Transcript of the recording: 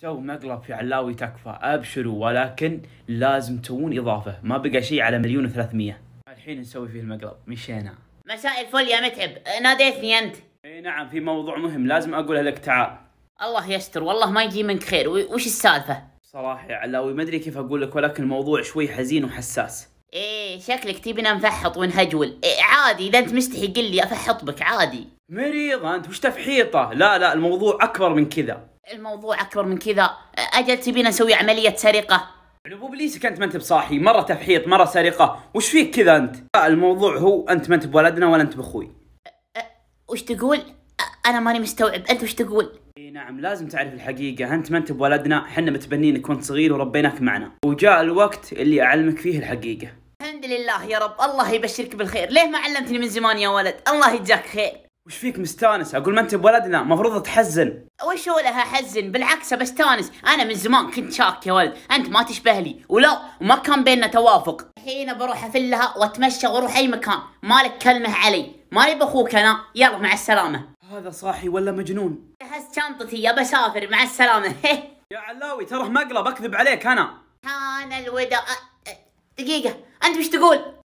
سو مقلب في علاوي تكفى ابشروا ولكن لازم تسوون اضافه ما بقى شيء على مليون و300 الحين نسوي فيه المقلب مشينا مساء الفل يا متعب ناديتني انت اي نعم في موضوع مهم لازم اقوله لك تعال الله يستر والله ما يجي منك خير وش السالفه صراحه يا علاوي ما ادري كيف اقول لك ولكن الموضوع شوي حزين وحساس ايه شكلك تبينا نفحط ونهجول إيه عادي اذا انت مستحي قل لي افحط بك عادي مريض انت وش تفحيطه لا لا الموضوع اكبر من كذا الموضوع اكبر من كذا اجل تبينا نسوي عمليه سرقه علو يعني بليسك انت ما انت بصاحي مره تفحيط مره سرقه وش فيك كذا انت الموضوع هو انت ما انت بولدنا ولا انت باخوي أه، أه، وش تقول أه، انا ماني مستوعب انت وش تقول اي نعم لازم تعرف الحقيقة انت ما انت بولدنا احنا متبنينك وانت صغير وربيناك معنا وجاء الوقت اللي اعلمك فيه الحقيقة الحمد لله يا رب الله يبشرك بالخير ليه ما علمتني من زمان يا ولد الله يجزاك خير وش فيك مستانس اقول ما انت بولدنا المفروض تحزن وش لها حزن بالعكس بستانس انا من زمان كنت شاك يا ولد انت ما تشبه لي ولا ما كان بيننا توافق الحين بروح افلها واتمشى واروح اي مكان مالك كلمه علي مالي باخوك انا يلا مع السلامه هذا صاحي ولا مجنون جهزت شنطتي يا بسافر مع السلامه يا علاوي تراه مقلب اكذب عليك انا حان الوداع دقيقه انت وش تقول